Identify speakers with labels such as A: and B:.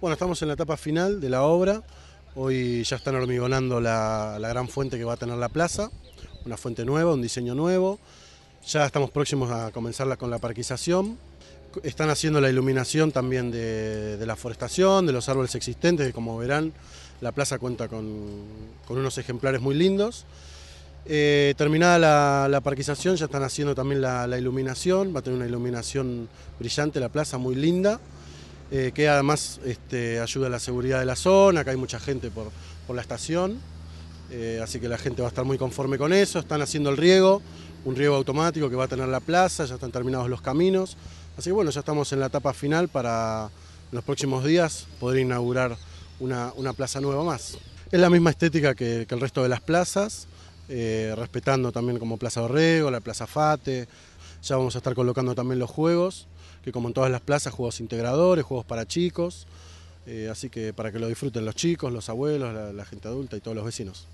A: Bueno, estamos en la etapa final de la obra. Hoy ya están hormigonando la, gran fuente que va a tener la plaza, una fuente nueva, un diseño nuevo. Ya estamos próximos a comenzarla con la parquización. Están haciendo la iluminación también de, la forestación, de los árboles existentes, como verán, la plaza cuenta con, unos ejemplares muy lindos. Eh, terminada la, parquización, ya están haciendo también la iluminación, va a tener una iluminación brillante la plaza, muy linda. Eh, que además este, ayuda a la seguridad de la zona, que hay mucha gente por, la estación, eh, así que la gente va a estar muy conforme con eso, están haciendo el riego, un riego automático que va a tener la plaza, ya están terminados los caminos, así que bueno, ya estamos en la etapa final para en los próximos días poder inaugurar una, plaza nueva más. Es la misma estética que, el resto de las plazas, eh, respetando también como Plaza Orrego, la Plaza Fate, ya vamos a estar colocando también los juegos, que como en todas las plazas, juegos integradores, juegos para chicos. Eh, así que para que lo disfruten los chicos, los abuelos, la gente adulta y todos los vecinos.